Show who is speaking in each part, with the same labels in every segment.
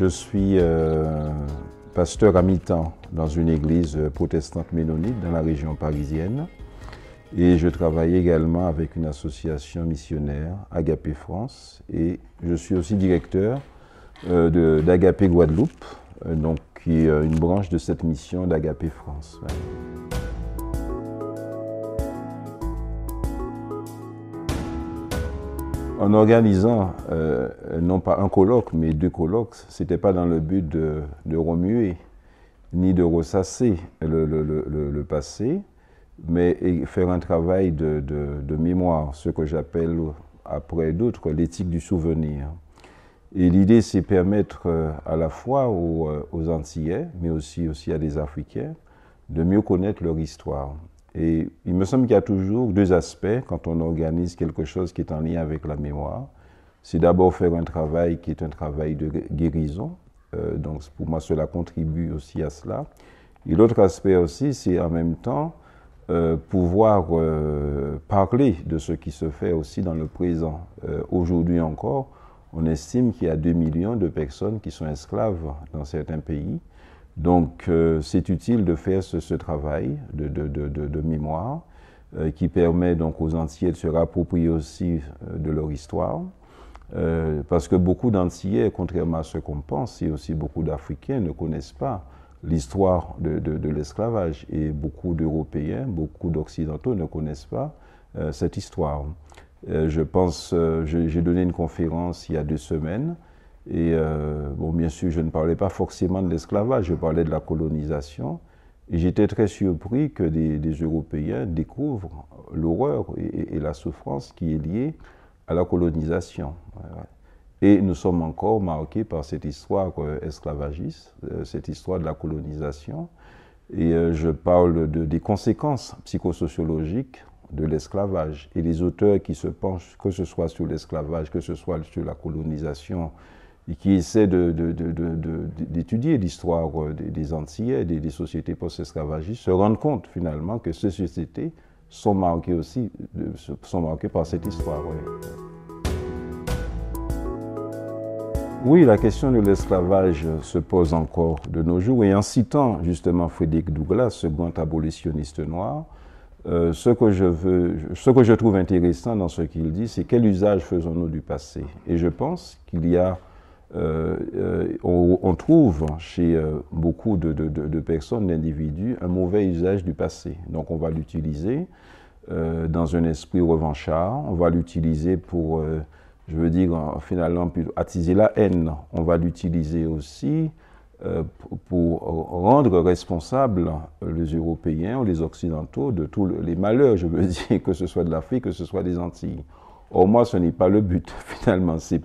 Speaker 1: Je suis euh, pasteur à mi-temps dans une église euh, protestante ménonite dans la région parisienne. Et je travaille également avec une association missionnaire, Agapé France. Et je suis aussi directeur euh, d'Agapé Guadeloupe, donc, qui est une branche de cette mission d'Agapé France. en organisant, euh, non pas un colloque, mais deux colloques, ce n'était pas dans le but de, remuer ni de ressasser le, passé, mais faire un travail de, mémoire, ce que j'appelle après d'autres l'éthique du souvenir. Et l'idée, c'est permettre euh, à la fois aux, euh, aux Antillais, mais aussi, aussi à des Africains, de mieux connaître leur histoire. Et il me semble qu'il y a toujours deux aspects quand on organise quelque chose qui est en lien avec la mémoire. C'est d'abord faire un travail qui est un travail de guérison. Euh, donc pour moi, cela contribue aussi à cela. Et l'autre aspect aussi, c'est en même temps euh, pouvoir euh, parler de ce qui se fait aussi dans le présent. Aujourd'hui encore, on estime qu'il y a 2 millions de personnes qui sont esclaves dans certains pays. Donc euh, c'est utile de faire ce, travail de, mémoire euh, qui permet donc aux Antillais de se rapproprier aussi euh, de leur histoire. parce que beaucoup d'Antillais, contrairement à ce qu'on pense, et aussi beaucoup d'Africains ne connaissent pas l'histoire de, l'esclavage. Et beaucoup d'Européens, beaucoup d'Occidentaux ne connaissent pas cette histoire. je pense, j'ai donné une conférence il y a deux semaines et euh, bon, bien sûr, je ne parlais pas forcément de l'esclavage, je parlais de la colonisation. Et j'étais très surpris que des, Européens découvrent l'horreur et, la souffrance qui est liée à la colonisation. Et nous sommes encore marqués par cette histoire euh, esclavagiste, euh, cette histoire de la colonisation. Et je parle des conséquences psychosociologiques de l'esclavage. Et les auteurs qui se penchent, que ce soit sur l'esclavage, que ce soit sur la colonisation, et qui essaie d'étudier l'histoire euh, des, des, Antillais, des, sociétés post-esclavagistes, se rendent compte finalement que ces sociétés sont marquées aussi sont marquées par cette histoire. Oui, la question de l'esclavage se pose encore de nos jours, et en citant justement Frédéric Douglas, ce grand abolitionniste noir, euh, ce, que je veux, ce que je trouve intéressant dans ce qu'il dit, c'est quel usage faisons-nous du passé Et je pense qu'il y a euh, euh, on, trouve chez euh, beaucoup de, personnes, d'individus, un mauvais usage du passé. Donc on va l'utiliser dans un esprit revanchard, on va l'utiliser pour, je veux dire, finalement, attiser la haine. On va l'utiliser aussi pour rendre responsables les Européens ou les Occidentaux de tous les malheurs, je veux dire, que ce soit de l'Afrique, que ce soit des Antilles. Au moins, ce n'est pas le but, finalement. C'est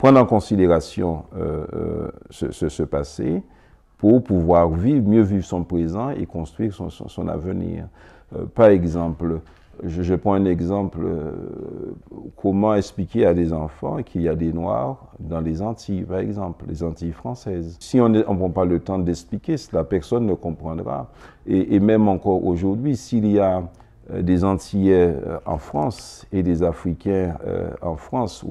Speaker 1: prendre en considération euh, euh, ce, passé pour pouvoir vivre, mieux vivre son présent et construire son, avenir. Euh, par exemple, je, prends un exemple, comment expliquer à des enfants qu'il y a des Noirs dans les Antilles, par exemple, les Antilles françaises. Si on ne prend pas le temps d'expliquer cela, personne ne comprendra. et même encore aujourd'hui, s'il y a euh, des Antillais euh, en France et des Africains euh, en France,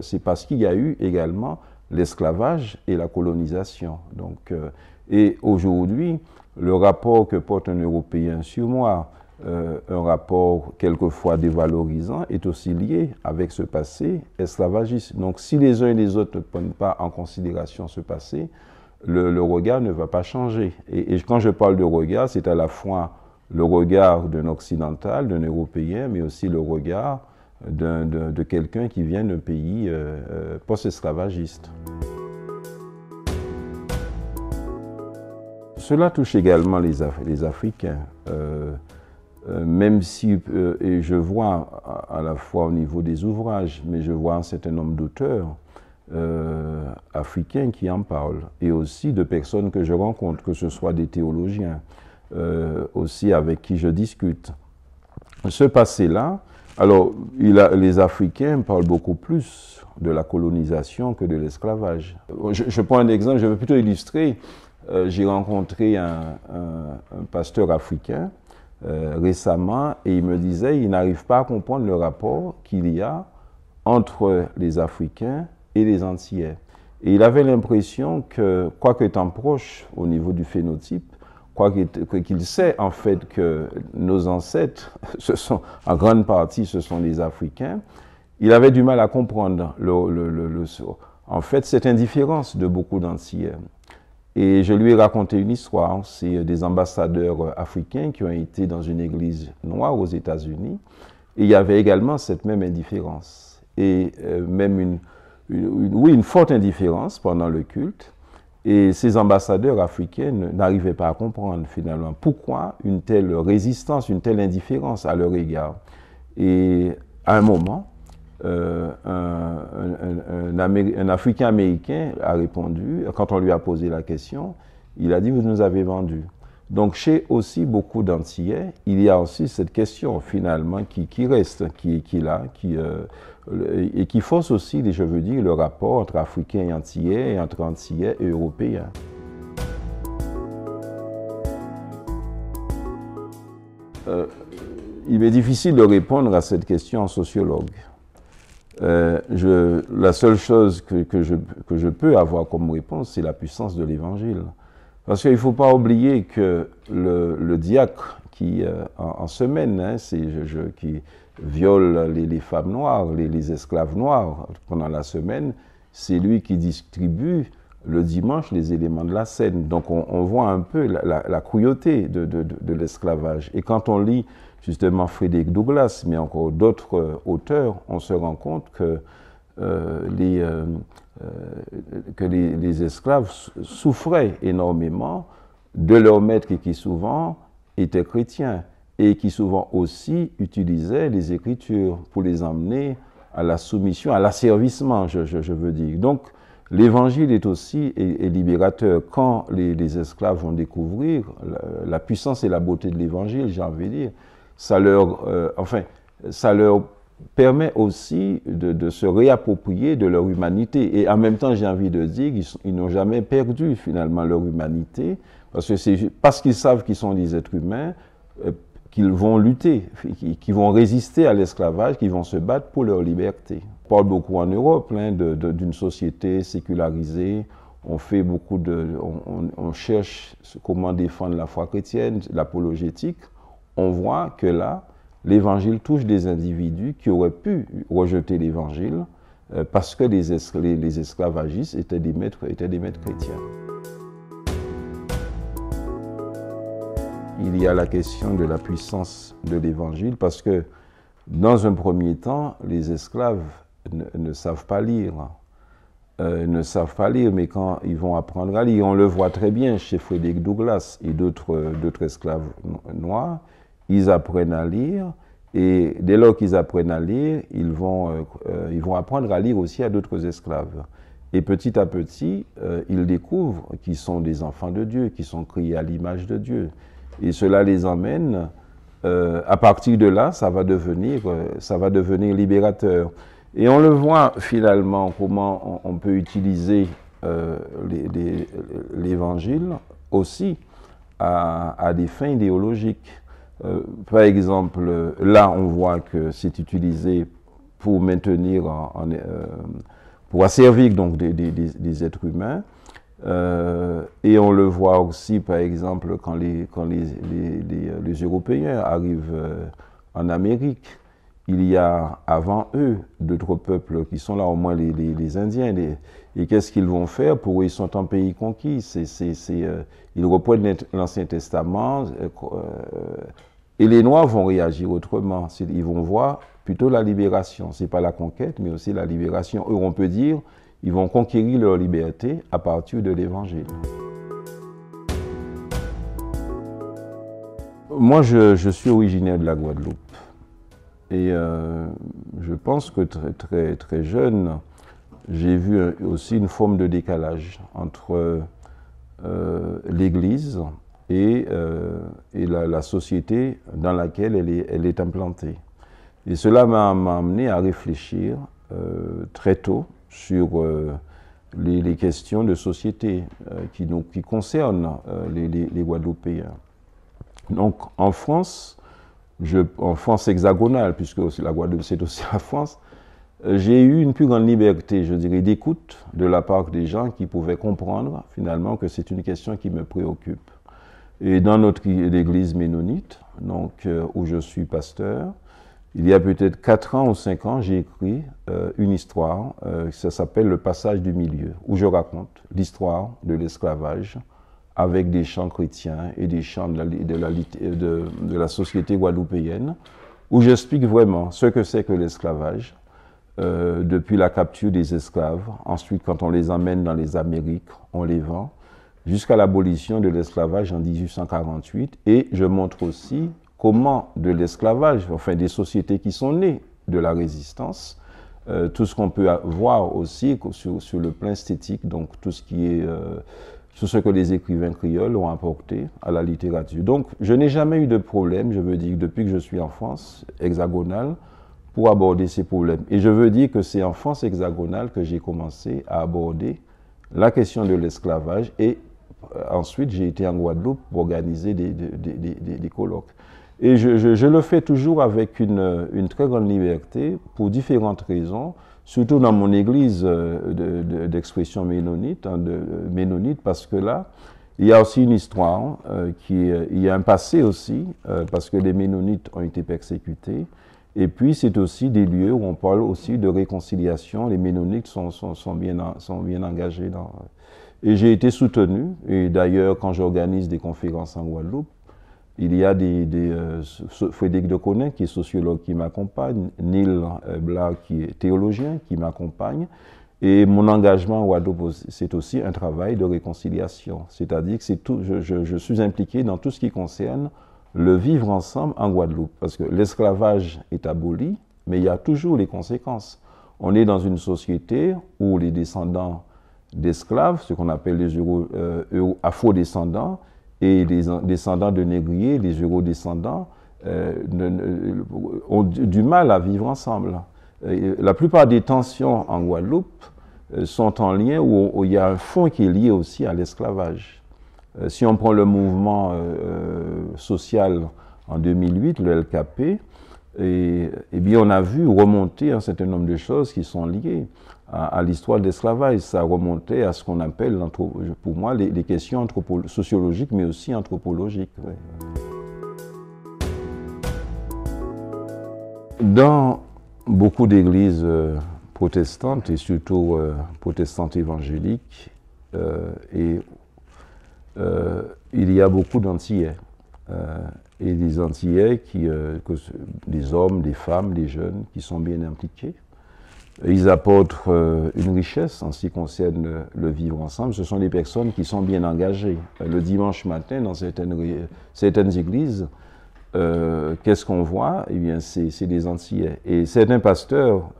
Speaker 1: c'est parce qu'il y a eu également l'esclavage et la colonisation. Donc, et aujourd'hui, le rapport que porte un Européen sur moi, un rapport quelquefois dévalorisant, est aussi lié avec ce passé esclavagiste. Donc si les uns et les autres ne prennent pas en considération ce passé, le, regard ne va pas changer. et quand je parle de regard, c'est à la fois le regard d'un occidental, d'un Européen, mais aussi le regard de, de quelqu'un qui vient d'un pays euh, euh, post-esclavagiste. Cela touche également les, Africains, euh, même si, et je vois à, à, la fois au niveau des ouvrages, mais je vois un certain nombre d'auteurs africains qui en parlent, et aussi de personnes que je rencontre, que ce soit des théologiens, euh, aussi avec qui je discute. Ce passé-là, alors il a, les Africains parlent beaucoup plus de la colonisation que de l'esclavage. Je, prends un exemple, je vais plutôt illustrer. Euh, j'ai rencontré un, pasteur africain euh, récemment et il me disait il n'arrive pas à comprendre le rapport qu'il y a entre les Africains et les Antillais. Et il avait l'impression que, quoique étant proche au niveau du phénotype, quoi qu'il sait en fait que nos ancêtres, ce sont, en grande partie, ce sont les Africains, il avait du mal à comprendre le, le, le, en fait cette indifférence de beaucoup d'anciens. Et je lui ai raconté une histoire. C'est euh, des ambassadeurs euh, africains qui ont été dans une église noire aux États-Unis. Et il y avait également cette même indifférence. Et euh, même une, oui, une forte indifférence pendant le culte. Et ces ambassadeurs africains n'arrivaient pas à comprendre finalement pourquoi une telle résistance, une telle indifférence à leur égard. Et à un moment, euh, un Africain-Américain a répondu, quand on lui a posé la question, il a dit, vous nous avez vendus. Donc chez aussi beaucoup d'Antillais, il y a aussi cette question finalement qui, reste, qui, est là, euh, et qui force aussi, je veux dire, le rapport entre Africains et Antillais et entre Antillais et Européens. Euh, il est difficile de répondre à cette question en sociologue. Euh, la seule chose que je peux avoir comme réponse, c'est la puissance de l'Évangile. Parce qu'il ne faut pas oublier que le, diacre qui, euh, en, semaine, hein, qui viole les, femmes noires, les, esclaves noirs pendant la semaine, c'est lui qui distribue le dimanche les éléments de la scène. Donc on, voit un peu la, la, cruauté de, de l'esclavage. Et quand on lit justement Frédéric Douglas, mais encore d'autres euh, auteurs, on se rend compte que euh, les, euh, euh, que les, esclaves souffraient énormément de leur maître qui souvent était chrétiens et qui souvent aussi utilisait les Écritures pour les emmener à la soumission, à l'asservissement, je, veux dire. Donc, l'évangile est aussi libérateur. Quand les, esclaves vont découvrir la, puissance et la beauté de l'évangile, j'ai envie de dire, ça leur, enfin, ça leur permet aussi de, se réapproprier de leur humanité. Et en même temps, j'ai envie de dire qu'ils ils n'ont jamais perdu finalement leur humanité, parce que c'est parce qu'ils savent qu'ils sont des êtres humains euh, qu'ils vont lutter, qu'ils vont résister à l'esclavage, qu'ils vont se battre pour leur liberté. On parle beaucoup en Europe hein, d'une société sécularisée, on fait beaucoup de, on cherche comment défendre la foi chrétienne, l'apologétique. On voit que là, l'évangile touche des individus qui auraient pu rejeter l'évangile euh, parce que les, les, esclavagistes étaient des maîtres, étaient des maîtres chrétiens. Il y a la question de la puissance de l'évangile parce que dans un premier temps, les esclaves ne, savent pas lire. Euh, ne savent pas lire, mais quand ils vont apprendre à lire, on le voit très bien chez Frédéric Douglas et d'autres esclaves noirs, ils apprennent à lire. Et dès lors qu'ils apprennent à lire, ils vont, euh, euh, ils vont apprendre à lire aussi à d'autres esclaves. Et petit à petit, euh, ils découvrent qu'ils sont des enfants de Dieu, qu'ils sont créés à l'image de Dieu. Et cela les emmène, à partir de là, ça va, devenir, ça va devenir libérateur. Et on le voit finalement comment on, peut utiliser l'évangile aussi à, à des fins idéologiques. Euh, par exemple, euh, là, on voit que c'est utilisé pour maintenir, en, euh, pour asservir donc des, êtres humains. et on le voit aussi, par exemple, quand les, les, Européens arrivent en Amérique, il y a avant eux d'autres peuples qui sont là, au moins les, Indiens. et qu'est-ce qu'ils vont faire pour eux Ils sont en pays conquis. ils reprennent l'Ancien Testament, euh, et les Noirs vont réagir autrement. Ils vont voir plutôt la libération. Ce n'est pas la conquête, mais aussi la libération. Eux, on peut dire, ils vont conquérir leur liberté à partir de l'Évangile. Moi, je, suis originaire de la Guadeloupe. Et euh, je pense que très, très, très jeune, j'ai vu aussi une forme de décalage entre euh, l'Église, et, euh, la, société dans laquelle elle est, elle est implantée. Et cela m'a amené à réfléchir euh, très tôt sur euh, les, questions de société qui, donc, qui concernent les, les, Guadeloupéens. Donc en France, je, en France hexagonale, puisque la Guadeloupe c'est aussi la France, j'ai eu une plus grande liberté, je dirais, d'écoute de la part des gens qui pouvaient comprendre finalement que c'est une question qui me préoccupe. Et dans notre église ménonite, donc, euh, où je suis pasteur, il y a peut-être 4 ans ou 5 ans, j'ai écrit euh, une histoire, qui euh, ça s'appelle Le passage du milieu, où je raconte l'histoire de l'esclavage avec des chants chrétiens et des chants de la, de la société guadeloupéenne, où j'explique vraiment ce que c'est que l'esclavage, depuis la capture des esclaves, ensuite quand on les emmène dans les Amériques, on les vend, jusqu'à l'abolition de l'esclavage en 1848. Et je montre aussi comment de l'esclavage, enfin des sociétés qui sont nées de la résistance, euh, tout ce qu'on peut voir aussi sur, le plan esthétique, donc tout ce qui est euh, tout ce que les écrivains créoles ont apporté à la littérature. Donc je n'ai jamais eu de problème, je veux dire, depuis que je suis en France hexagonale, pour aborder ces problèmes. Et je veux dire que c'est en France hexagonale que j'ai commencé à aborder la question de l'esclavage et euh, ensuite, j'ai été en Guadeloupe pour organiser des, des, des, colloques. Et je, je, le fais toujours avec une, une, très grande liberté pour différentes raisons, surtout dans mon église d'expression euh, de, de, ménonite, hein, de, euh, parce que là, il y a aussi une histoire, qui, il y a un passé aussi, parce que les ménonites ont été persécutés. Et puis, c'est aussi des lieux où on parle aussi de réconciliation. Les ménonites sont, sont, sont bien, sont bien engagés dans. Et j'ai été soutenu. Et d'ailleurs, quand j'organise des conférences en Guadeloupe, il y a des, des euh, Frédéric de qui est sociologue, qui m'accompagne, Neil euh, Blair, qui est théologien, qui m'accompagne. Et mon engagement en Guadeloupe, c'est aussi un travail de réconciliation. C'est-à-dire que tout, je, je, suis impliqué dans tout ce qui concerne le vivre ensemble en Guadeloupe. Parce que l'esclavage est aboli, mais il y a toujours les conséquences. On est dans une société où les descendants d'esclaves, ce qu'on appelle les euro, euh, afro-descendants, et les descendants de négriers, les euro-descendants, euh, ont du mal à vivre ensemble. la plupart des tensions en Guadeloupe euh, sont en lien où, il y a un fond qui est lié aussi à l'esclavage. si on prend le mouvement social en 2008, le LKP, et, et, eh bien on a vu remonter un certain nombre de choses qui sont liées à, l'histoire de l'esclavage. Ça remontait à ce qu'on appelle, pour moi, les, questions sociologiques, mais aussi anthropologiques. Dans beaucoup d'églises euh, protestantes, et surtout euh, protestantes évangéliques, euh, il y a beaucoup d'antillais. et des antillais, qui, des hommes, des femmes, des jeunes, qui sont bien impliqués ils apportent euh, une richesse en ce qui concerne le, vivre ensemble. Ce sont des personnes qui sont bien engagées. Euh, le dimanche matin, dans certaines, églises, euh, qu'est-ce qu'on voit Eh bien, c'est des Antillais. Et certains pasteurs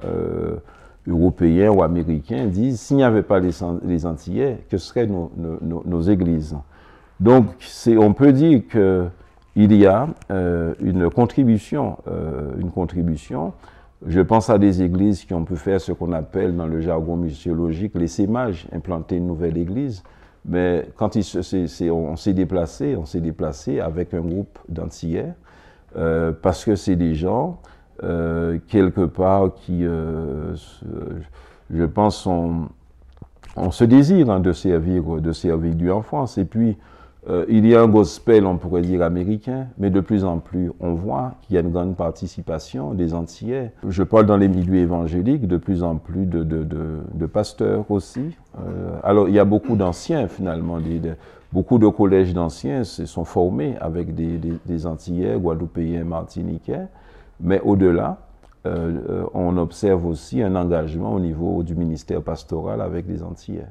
Speaker 1: européens ou américains disent s'il n'y avait pas les, Antillais, que seraient nos, églises Donc, on peut dire qu'il y a une contribution, une contribution je pense à des églises qui ont pu faire ce qu'on appelle dans le jargon missionologique les sémages, implanter une nouvelle église. Mais quand on s'est déplacé, on s'est déplacé avec un groupe d'antillais, euh, parce que c'est des gens, euh, quelque part, qui, euh, je pense, on, se désire hein, de servir, de servir Dieu en France. Et puis, euh, il y a un gospel, on pourrait dire, américain, mais de plus en plus, on voit qu'il y a une grande participation des Antillais. Je parle dans les milieux évangéliques, de plus en plus de, pasteurs aussi. Euh, alors, il y a beaucoup d'anciens, finalement, beaucoup de collèges d'anciens se sont formés avec des, des, Antillais, Guadeloupéens, Martiniquais, mais au-delà, euh, on observe aussi un engagement au niveau du ministère pastoral avec les Antillais.